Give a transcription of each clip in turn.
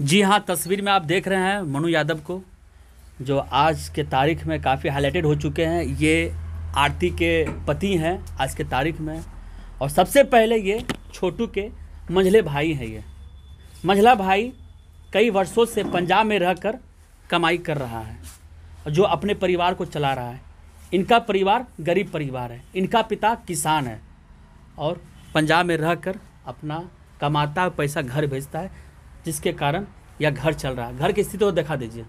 जी हाँ तस्वीर में आप देख रहे हैं मनु यादव को जो आज के तारीख में काफ़ी हाईलाइटेड हो चुके हैं ये आरती के पति हैं आज के तारीख में और सबसे पहले ये छोटू के मंझले भाई हैं ये मंझला भाई कई वर्षों से पंजाब में रहकर कमाई कर रहा है जो अपने परिवार को चला रहा है इनका परिवार गरीब परिवार है इनका पिता किसान है और पंजाब में रहकर अपना कमाता है पैसा घर भेजता है जिसके कारण यह घर चल रहा है घर की स्थिति को तो दिखा दीजिए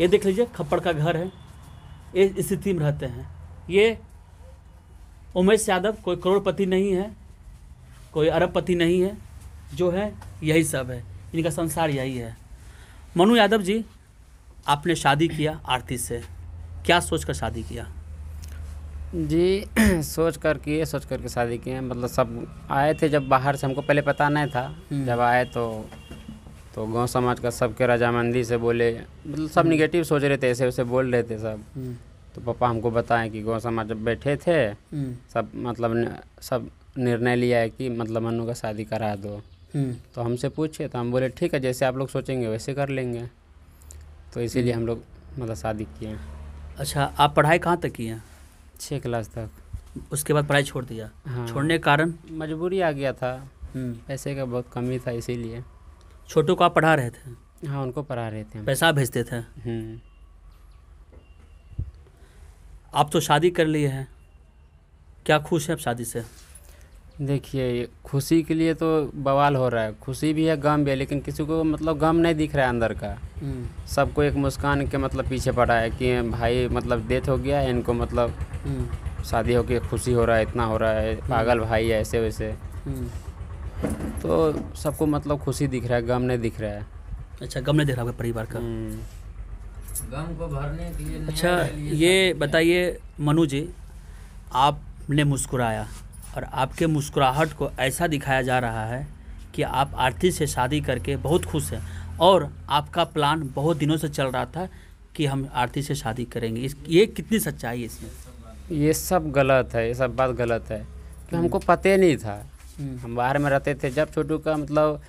ये देख लीजिए खप्पड़ का घर है ये स्थिति में रहते हैं ये उमेश यादव कोई करोड़पति नहीं है कोई अरबपति नहीं है जो है यही सब है इनका संसार यही है मनु यादव जी आपने शादी किया आरती से क्या सोच कर शादी किया जी सोच कर किए सोच करके शादी किए मतलब सब आए थे जब बाहर से हमको पहले पता नहीं था हम्म। जब आए तो तो गांव समाज का सबके रजामंदी से बोले मतलब सब निगेटिव सोच रहे थे ऐसे वैसे बोल रहे थे सब हम्म। तो पापा हमको बताएं कि गांव समाज जब बैठे थे हम्म। सब मतलब न, सब निर्णय लिया है कि मतलब मनु का शादी करा दो हम्म। तो हमसे पूछे तो हम बोले ठीक है जैसे आप लोग सोचेंगे वैसे कर लेंगे तो इसीलिए हम लोग मतलब शादी किए अच्छा आप पढ़ाई कहाँ तक किए हैं छः क्लास तक उसके बाद पढ़ाई छोड़ दिया हाँ छोड़ने के कारण मजबूरी आ गया था पैसे का बहुत कमी था इसीलिए छोटू को आप पढ़ा रहे थे हाँ उनको पढ़ा रहे थे पैसा भेजते थे हम्म। आप तो शादी कर ली है क्या खुश है आप शादी से देखिए खुशी के लिए तो बवाल हो रहा है खुशी भी है गम भी है लेकिन किसी को मतलब गम नहीं दिख रहा है अंदर का हम्म। सबको एक मुस्कान के मतलब पीछे पड़ा है कि भाई मतलब डेथ हो गया है इनको मतलब हम्म। शादी हो खुशी हो रहा है इतना हो रहा है पागल भाई है ऐसे वैसे तो सबको मतलब खुशी दिख रहा है गम नहीं दिख रहा है अच्छा गम नहीं दिख रहा है परिवार का हम्म। गम को भरने के लिए अच्छा ये बताइए मनु जी आपने मुस्कुराया और आपके मुस्कुराहट को ऐसा दिखाया जा रहा है कि आप आरती से शादी करके बहुत खुश हैं और आपका प्लान बहुत दिनों से चल रहा था कि हम आरती से शादी करेंगे इस ये कितनी सच्चाई है इसमें ये सब गलत है ये सब बात गलत है कि हमको हम्म। पता नहीं था हम्म। हम बाहर में रहते थे जब छोटू का मतलब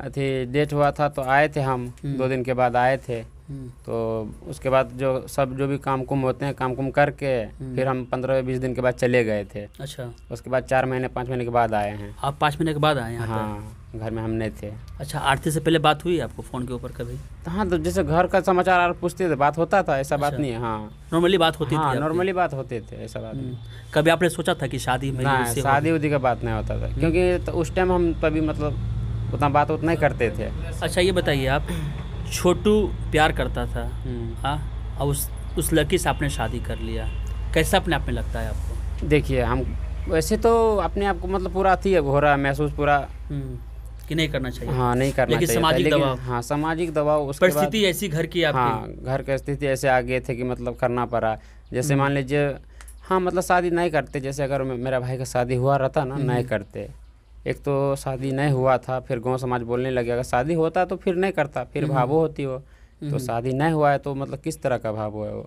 अथी डेट हुआ था तो आए थे हम हम्म। दो दिन के बाद आए थे हम्म। तो उसके बाद जो सब जो भी काम कुम होते हैं काम कुम करके फिर हम पंद्रह बीस दिन के बाद चले गए थे अच्छा उसके बाद चार महीने पाँच महीने के बाद आए हैं आप पाँच महीने के बाद आए हैं हाँ घर में हम नहीं थे अच्छा आरती से पहले बात हुई आपको फ़ोन के ऊपर कभी तो हाँ तो जैसे घर का समाचार आर पूछते थे बात होता था ऐसा अच्छा, बात नहीं है हाँ नॉर्मली बात होती हाँ, थी नॉर्मली बात होते थे ऐसा बात हम्म। कभी आपने सोचा था कि शादी में शादी उदी का बात नहीं होता था हम्म। क्योंकि तो उस टाइम हम तभी मतलब उतना बात उतना ही करते थे अच्छा ये बताइए आप छोटू प्यार करता था हम्म। हाँ उस उस लड़की से आपने शादी कर लिया कैसा अपने आप में लगता है आपको देखिए हम वैसे तो अपने आप को मतलब पूरा अथी हो रहा है महसूस पूरा कि नहीं करना चाहिए हाँ नहीं करना लेकिन चाहिए सामाजिक दबाव हाँ सामाजिक दबाव उसके परिस्थिति ऐसी घर की आपकी हाँ घर की स्थिति ऐसे आ गए थे कि मतलब करना पड़ा जैसे हम्म। मान लीजिए हाँ मतलब शादी नहीं करते जैसे अगर मेरा भाई का शादी हुआ रहता ना हम्म। नहीं करते एक तो शादी नहीं हुआ था फिर गांव समाज बोलने लगे अगर शादी होता तो फिर नहीं करता फिर हम्म। भावो होती वो तो शादी नहीं हुआ है तो मतलब किस तरह का भावो है वो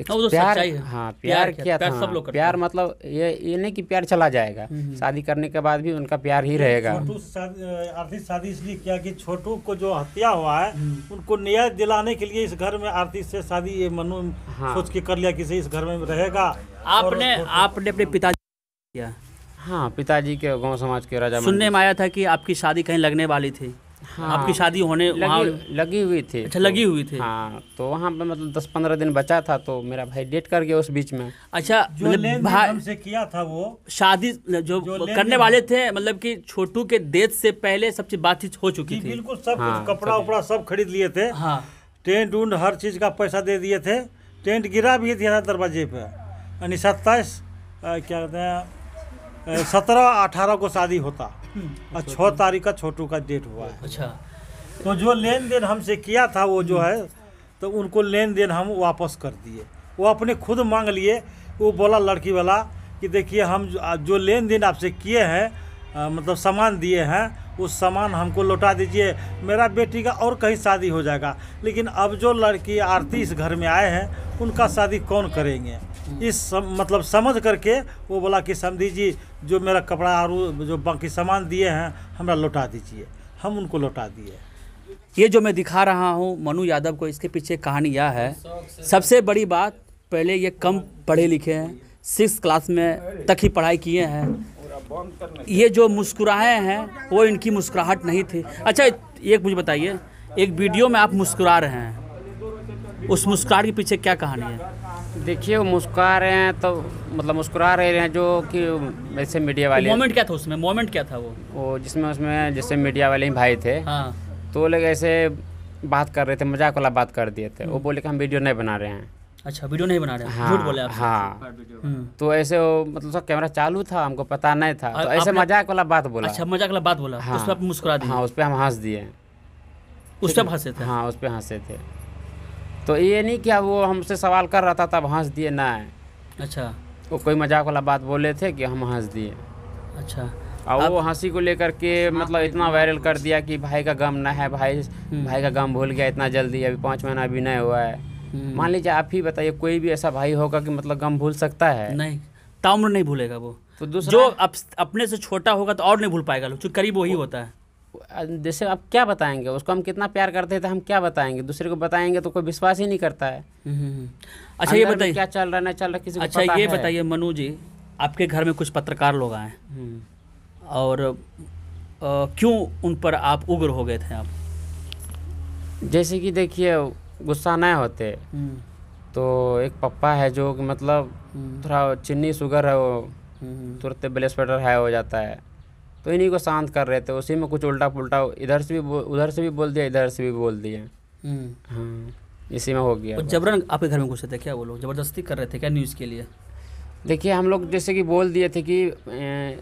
वो तो प्यार हाँ प्यार, प्यार किया था सब लोग प्यार मतलब ये ये नहीं कि प्यार चला जाएगा हम्म, हम्म। शादी करने के बाद भी उनका प्यार ही रहेगा आर्थिक शादी इसलिए किया कि छोटू को जो हत्या हुआ है हम्म। उनको न्याय दिलाने के लिए इस घर में आर्थिक से शादी ये मनु हाँ। सोच के कर लिया किसी इस घर में रहेगा आपने आपने अपने पिताजी किया हाँ पिताजी के गाँव समाज के राजा सुनने में आया था कि आपकी शादी कहीं लगने वाली थी हाँ, आपकी शादी होने लगी, लगी हुई थी अच्छा तो, लगी हुई थी हाँ तो वहाँ पे मतलब दस पंद्रह दिन बचा था तो मेरा भाई डेट कर गया उस बीच में अच्छा जो मतलब भाई से किया था वो शादी जो, जो करने वाले थे मतलब कि छोटू के देश से पहले सब चीज बातचीत हो चुकी थी बिल्कुल सब हाँ, कपड़ा उपड़ा सब खरीद लिए थे हाँ। टेंट उन्ट हर चीज का पैसा दे दिए थे टेंट गिरा भी दिया था दरवाजे पे यानी सत्ताईस क्या कहते हैं सत्रह अठारह को शादी होता हम्म। और छः तारीख का छोटू का डेट हुआ है अच्छा तो जो लेन देन हमसे किया था वो जो है तो उनको लेन देन हम वापस कर दिए वो अपने खुद मांग लिए वो बोला लड़की वाला कि देखिए हम जो, लेन देन आपसे किए हैं मतलब सामान दिए हैं उस सामान हमको लौटा दीजिए मेरा बेटी का और कहीं शादी हो जाएगा लेकिन अब जो लड़की आरती इस घर में आए हैं उनका शादी कौन करेंगे इस सम, मतलब समझ करके वो बोला कि समधी जी जो मेरा कपड़ा और जो बाकी सामान दिए हैं हमारा लौटा दीजिए हम उनको लौटा दिए ये जो मैं दिखा रहा हूँ मनु यादव को इसके पीछे कहानी यह है सबसे बड़ी बात पहले ये कम पढ़े लिखे हैं सिक्स क्लास में तक ही पढ़ाई किए हैं ये जो मुस्कुराए हैं वो इनकी मुस्कुराहट नहीं थी अच्छा एक मुझे बताइए एक वीडियो में आप मुस्कुरा रहे हैं उस मुस्कुराहट के पीछे क्या कहानी है देखिए वो मुस्कुरा रहे हैं तो मतलब मुस्कुरा रहे हैं जो कि वैसे मीडिया वाले मोमेंट क्या था उसमें मोमेंट क्या था वो वो जिसमें उसमें जैसे मीडिया वाले ही भाई थे हाँ तो लोग ऐसे बात कर रहे थे मजाक वाला बात कर दिए थे वो हम्म। बोले कि हम वीडियो नहीं बना रहे हैं अच्छा वीडियो नहीं बना रहे हाँ, झूठ बोले आप हाँ हम्म। तो ऐसे वो मतलब सब कैमरा चालू था हमको पता नहीं था तो ऐसे मजाक वाला बात बोला अच्छा मजाक वाला बात बोला तो हाँ, उस पर आप मुस्कुरा दिए हाँ उस पर हम हंस दिए उस पर हंसे थे हाँ उस पर हंसे थे तो ये नहीं क्या वो हमसे सवाल कर रहा था तब हंस दिए ना अच्छा वो कोई मजाक वाला बात बोले थे कि हम हंस दिए अच्छा और वो हंसी को लेकर के हाँ। मतलब इतना वायरल कर दिया कि भाई का गम ना है भाई हम्म। भाई का गम भूल गया इतना जल्दी अभी पाँच महीना अभी नहीं हुआ है हम्म। मान लीजिए आप ही बताइए कोई भी ऐसा भाई होगा कि मतलब गम भूल सकता है नहीं ताम्र नहीं भूलेगा वो तो दूसरा जो अप, अपने से छोटा होगा तो और नहीं भूल पाएगा लोग करीब वही होता है जैसे आप क्या बताएंगे उसको हम कितना प्यार करते थे तो हम क्या बताएंगे दूसरे को बताएंगे तो कोई विश्वास ही नहीं करता है हम्म, हम्म, हम्म। अच्छा ये बताइए क्या चल रहा है चल रहा किसी अच्छा ये बताइए मनु जी आपके घर में कुछ पत्रकार लोग आए और क्यों उन पर आप उग्र हो गए थे आप जैसे कि देखिए गुस्सा ना होते तो एक पप्पा है जो मतलब थोड़ा चिन्नी शुगर है वो तुरंत ब्लड प्रेशर हाई हो जाता है तो इन्हीं को शांत कर रहे थे उसी में कुछ उल्टा पुल्टा इधर से भी उधर से भी बोल दिया इधर से भी बोल दिया हम्म। हाँ इसी में हो गया जबरन आपके घर में घुसे थे क्या वो लोग जबरदस्ती कर रहे थे क्या न्यूज़ के लिए देखिए हम लोग जैसे कि बोल दिए थे कि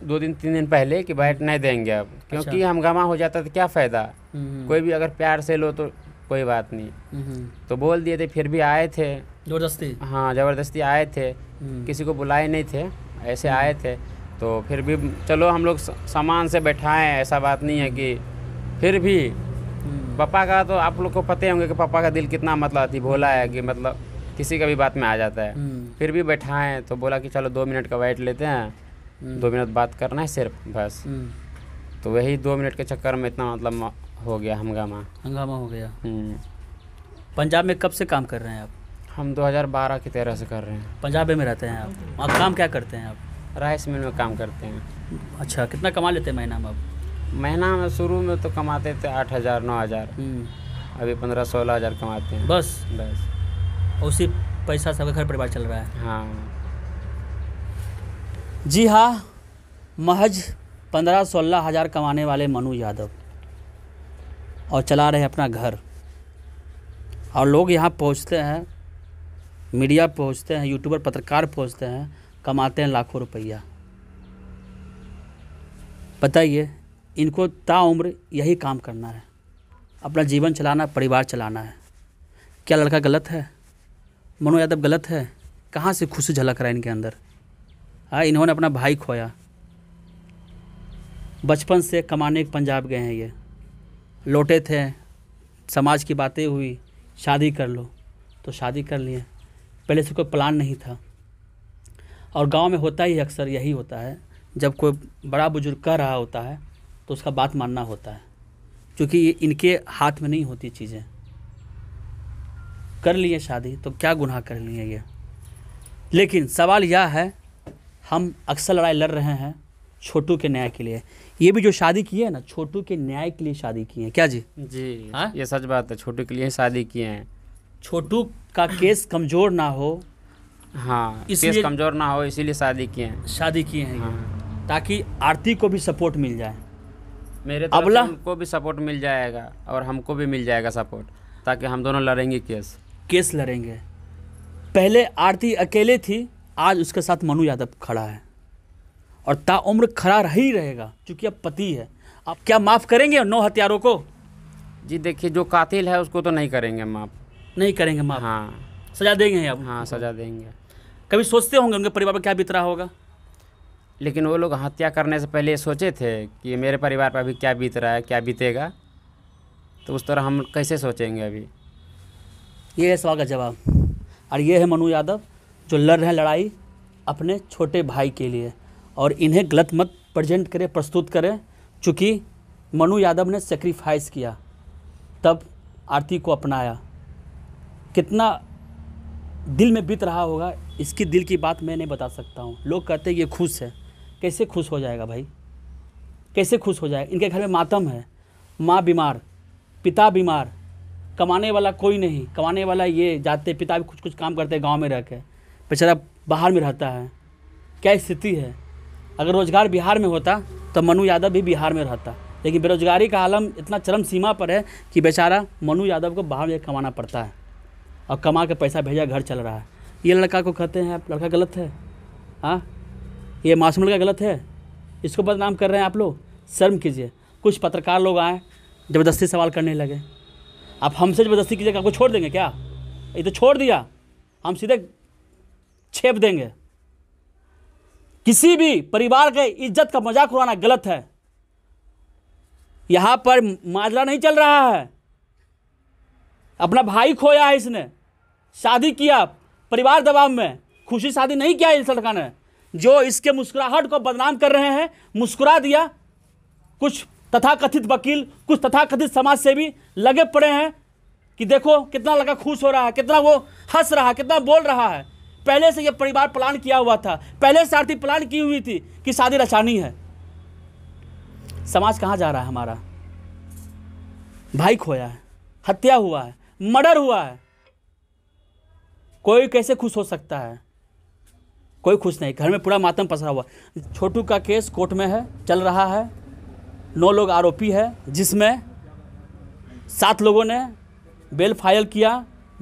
दो दिन तीन दिन पहले कि बैठ नहीं देंगे अब अच्छा। क्योंकि अच्छा। हंगामा हो जाता तो क्या फ़ायदा हम्म। कोई भी अगर प्यार से लो तो कोई बात नहीं, नहीं। हम्म। तो बोल दिए थे फिर भी आए थे जबरदस्ती हाँ जबरदस्ती आए थे किसी को बुलाए नहीं थे ऐसे आए थे तो फिर भी चलो हम लोग सामान से बैठाएं ऐसा बात नहीं है कि फिर भी हम्म। पापा का तो आप लोग को पते होंगे कि पापा का दिल कितना मतलब अति भोला है कि मतलब किसी का भी बात में आ जाता है हम्म। फिर भी बैठाएं तो बोला कि चलो दो मिनट का वेट लेते हैं हम्म। दो मिनट बात करना है सिर्फ बस तो वही दो मिनट के चक्कर में इतना मतलब हो गया हंगामा हंगामा हो गया पंजाब में कब से काम कर रहे हैं आप हम 2012 की तेरह से कर रहे हैं पंजाब में रहते हैं आप आप काम क्या करते हैं आप राइस मिल में काम करते हैं अच्छा कितना कमा लेते हैं महीना में अब महीना में शुरू में तो कमाते थे आठ हज़ार नौ हज़ार हम्म। अभी पंद्रह सोलह हज़ार कमाते हैं बस बस उसी पैसा से घर परिवार चल रहा है हाँ जी हाँ महज पंद्रह सोलह हज़ार कमाने वाले मनु यादव और चला रहे अपना घर और लोग यहाँ पहुँचते हैं मीडिया पहुँचते हैं यूट्यूबर पत्रकार पहुँचते हैं कमाते हैं लाखों रुपया बताइए इनको ताउम्र यही काम करना है अपना जीवन चलाना परिवार चलाना है क्या लड़का गलत है मनो यादव गलत है कहाँ से खुशी झलक रहा है इनके अंदर हाँ इन्होंने अपना भाई खोया बचपन से कमाने पंजाब गए हैं ये लौटे थे समाज की बातें हुई शादी कर लो तो शादी कर लिए पहले से कोई प्लान नहीं था और गांव में होता ही अक्सर यही होता है जब कोई बड़ा बुजुर्ग कह रहा होता है तो उसका बात मानना होता है क्योंकि ये इनके हाथ में नहीं होती चीज़ें कर लिए शादी तो क्या गुनाह कर लिए ये लेकिन सवाल यह है हम अक्सर लड़ाई लड़ रहे हैं छोटू के न्याय के लिए ये भी जो शादी की है ना छोटू के न्याय के लिए शादी की है क्या जी जी हाँ ये सच बात है छोटू के लिए शादी किए हैं छोटू का केस कमज़ोर ना हो हाँ इसलिए कमजोर ना हो इसीलिए शादी किए हैं शादी किए हैं हाँ। ताकि आरती को भी सपोर्ट मिल जाए मेरे अबला को भी सपोर्ट मिल जाएगा और हमको भी मिल जाएगा सपोर्ट ताकि हम दोनों लड़ेंगे केस केस लड़ेंगे पहले आरती अकेले थी आज उसके साथ मनु यादव खड़ा है और ताउम्र खड़ा ही रहेगा क्योंकि अब पति है आप क्या माफ़ करेंगे नौ हथियारों को जी देखिए जो कातिल है उसको तो नहीं करेंगे माफ़ नहीं करेंगे माफ़ हाँ सजा देंगे अब हाँ सजा देंगे कभी सोचते होंगे उनके परिवार पर क्या बीत रहा होगा लेकिन वो लोग हत्या करने से पहले सोचे थे कि मेरे परिवार पर अभी क्या बीत रहा है क्या बीतेगा तो उस तरह हम कैसे सोचेंगे अभी ये है सवाल का जवाब और ये है मनु यादव जो लड़ रहे हैं लड़ाई अपने छोटे भाई के लिए और इन्हें गलत मत प्रजेंट करें प्रस्तुत करें चूँकि मनु यादव ने सेक्रीफाइस किया तब आरती को अपनाया कितना दिल में बीत रहा होगा इसकी दिल की बात मैं नहीं बता सकता हूँ लोग कहते हैं ये खुश है कैसे खुश हो जाएगा भाई कैसे खुश हो जाएगा इनके घर में मातम है माँ बीमार पिता बीमार कमाने वाला कोई नहीं कमाने वाला ये जाते पिता भी कुछ कुछ काम करते गाँव में रह के बेचारा बाहर में रहता है क्या स्थिति है अगर रोज़गार बिहार में होता तो मनु यादव भी बिहार में रहता लेकिन बेरोज़गारी का आलम इतना चरम सीमा पर है कि बेचारा मनु यादव को बाहर में कमाना पड़ता है और कमा के पैसा भेजा घर चल रहा है ये लड़का को कहते हैं आप लड़का गलत है हाँ ये मासूम लड़का गलत है इसको बदनाम कर रहे हैं आप लोग शर्म कीजिए कुछ पत्रकार लोग आए ज़बरदस्ती सवाल करने लगे आप हमसे ज़बरदस्ती कीजिएगा आपको छोड़ देंगे क्या ये तो छोड़ दिया हम सीधे छेप देंगे किसी भी परिवार के इज्जत का मजाक उड़ाना गलत है यहाँ पर माजरा नहीं चल रहा है अपना भाई खोया है इसने शादी किया परिवार दबाव में खुशी शादी नहीं किया इस लड़का ने जो इसके मुस्कुराहट को बदनाम कर रहे हैं मुस्कुरा दिया कुछ तथाकथित वकील कुछ तथाकथित समाज सेवी लगे पड़े हैं कि देखो कितना लड़का खुश हो रहा है कितना वो हंस रहा है कितना बोल रहा है पहले से ये परिवार प्लान किया हुआ था पहले से आरती प्लान की हुई थी कि शादी रचानी है समाज कहाँ जा रहा है हमारा भाई खोया है हत्या हुआ है मर्डर हुआ है कोई कैसे खुश हो सकता है कोई खुश नहीं घर में पूरा मातम पसरा हुआ छोटू का केस कोर्ट में है चल रहा है नौ लोग आरोपी है जिसमें सात लोगों ने बेल फाइल किया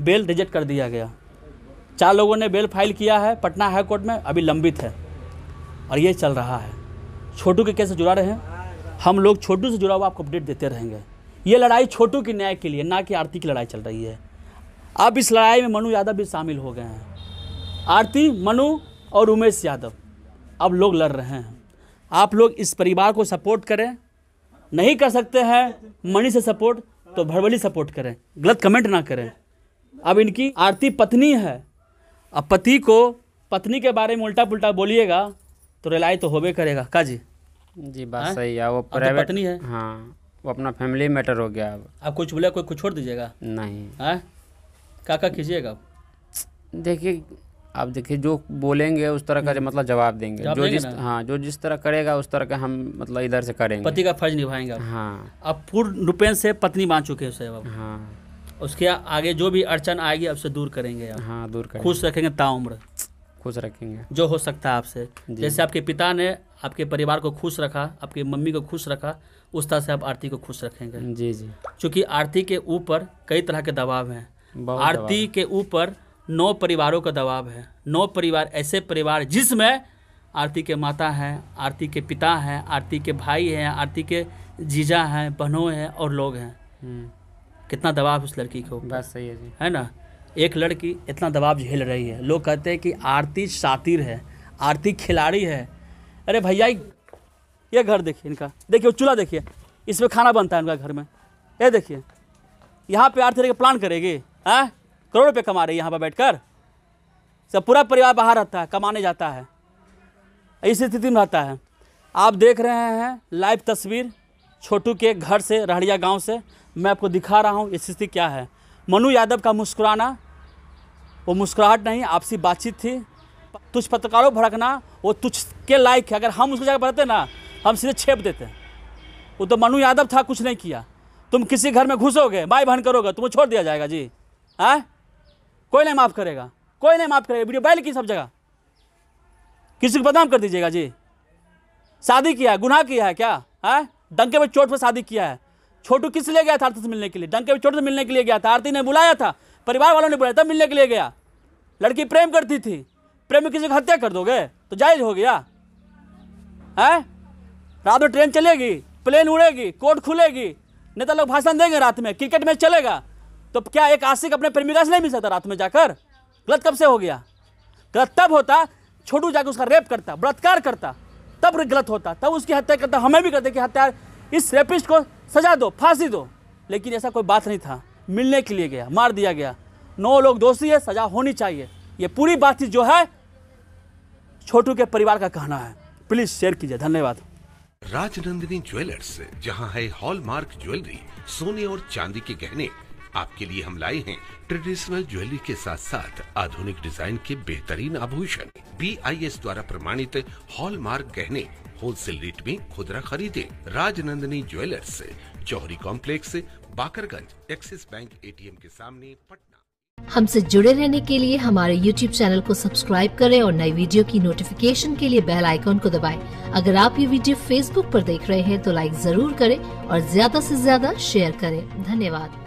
बेल रिजेक्ट कर दिया गया चार लोगों ने बेल फाइल किया है पटना हाई कोर्ट में अभी लंबित है और ये चल रहा है छोटू के केस से जुड़ा रहे हैं हम लोग छोटू से जुड़ा हुआ आपको अपडेट देते रहेंगे ये लड़ाई छोटू की न्याय के लिए ना कि आरती की लड़ाई चल रही है अब इस लड़ाई में मनु यादव भी शामिल हो गए हैं आरती मनु और उमेश यादव अब लोग लड़ रहे हैं आप लोग इस परिवार को सपोर्ट करें नहीं कर सकते हैं मणि से सपोर्ट तो भरवली सपोर्ट करें गलत कमेंट ना करें अब इनकी आरती पत्नी है अब पति को पत्नी के बारे में उल्टा पुल्टा बोलिएगा तो रिलाई तो होबे करेगा का जी जी बात है? हाँ? सही है वो प्राइवेट तो पत्नी है हाँ वो अपना फैमिली मैटर हो गया अब अब कुछ बोले कोई कुछ छोड़ दीजिएगा नहीं है हाँ? क्या क्या कीजिएगा देखिए आप देखिए जो बोलेंगे उस तरह का हम्म। मतलब जवाब देंगे जो जिस हाँ जो जिस तरह करेगा उस तरह का हम मतलब इधर से करेंगे पति का फर्ज निभाएंगे हाँ अब पूर्ण रूपेण से पत्नी मान चुके उसे अब हाँ उसके आगे जो भी अड़चन आएगी आपसे दूर करेंगे आप हाँ दूर करेंगे खुश रखेंगे ताउम्र खुश रखेंगे जो हो सकता है आपसे जैसे आपके पिता ने आपके परिवार को खुश रखा आपकी मम्मी को खुश रखा उस तरह से आप आरती को खुश रखेंगे जी जी क्योंकि आरती के ऊपर कई तरह के दबाव हैं आरती के ऊपर नौ परिवारों का दबाव है नौ परिवार ऐसे परिवार जिसमें आरती के माता हैं आरती के पिता हैं आरती के भाई हैं आरती के जीजा हैं बहनों हैं और लोग हैं हम्म। कितना दबाव उस लड़की को बात सही है जी है ना एक लड़की इतना दबाव झेल रही है लोग कहते हैं कि आरती शातिर है आरती खिलाड़ी है अरे भैया ये घर देखिए इनका देखिए चूल्हा देखिए इसमें खाना बनता है उनका घर में ये देखिए यहाँ पे आरती प्लान करेगी है हाँ? करोड़ रुपये कमा रही है यहाँ पर बैठकर सब पूरा परिवार बाहर रहता है कमाने जाता है ऐसी स्थिति में रहता है आप देख रहे हैं लाइव तस्वीर छोटू के घर से रहड़िया गांव से मैं आपको दिखा रहा हूँ स्थिति क्या है मनु यादव का मुस्कुराना वो मुस्कुराहट नहीं आपसी बातचीत थी तुझ पत्रकारों भड़कना वो तुझ के लायक है अगर हम उसको जाकर पढ़ते ना हम सीधे छेप देते वो तो मनु यादव था कुछ नहीं किया तुम किसी घर में घुसोगे बाई बहन करोगे तुम्हें छोड़ दिया जाएगा जी है हाँ? कोई नहीं माफ़ करेगा कोई नहीं माफ़ करेगा वीडियो बैल की सब जगह किसी को बदनाम कर दीजिएगा जी शादी किया है गुनाह किया है क्या है हाँ? डंके में चोट पर शादी किया है छोटू किस लिए गया था आरती से मिलने के लिए डंके में चोट से मिलने के लिए गया था आरती ने बुलाया था परिवार वालों ने बुलाया था मिलने के लिए गया लड़की प्रेम करती थी प्रेम में किसी को हत्या कर दोगे तो जायज हो गया है हाँ? रात में ट्रेन चलेगी प्लेन उड़ेगी कोर्ट खुलेगी नेता लोग भाषण देंगे रात में क्रिकेट मैच चलेगा तो क्या एक आशिक अपने प्रेमिका से नहीं मिल सकता रात में जाकर गलत कब से हो गया गलत तब होता छोटू जाकर उसका रेप करता बलात्कार करता तब गलत होता तब उसकी हत्या करता हमें भी करते कि हत्या इस रेपिस्ट को सजा दो फांसी दो लेकिन ऐसा कोई बात नहीं था मिलने के लिए गया मार दिया गया नौ लोग दोषी है सजा होनी चाहिए यह पूरी बातचीत जो है छोटू के परिवार का कहना है प्लीज शेयर कीजिए धन्यवाद राजनंदिनी ज्वेलर्स जहां है हॉलमार्क ज्वेलरी सोने और चांदी के गहने आपके लिए हम लाए हैं ट्रेडिशनल ज्वेलरी के साथ साथ आधुनिक डिजाइन के बेहतरीन आभूषण बी आई एस द्वारा प्रमाणित हॉलमार्क गहने होलसेल रेट में खुदरा खरीदे Rajnandani jewellers Chauhari complex Bakarganj Axis bank ATM के सामने पटना हमसे जुड़े रहने के लिए हमारे YouTube चैनल को सब्सक्राइब करें और नई वीडियो की नोटिफिकेशन के लिए बेल आइकॉन को दबाएं। अगर आप ये वीडियो Facebook पर देख रहे हैं तो लाइक जरूर करें और ज्यादा से ज्यादा शेयर करें धन्यवाद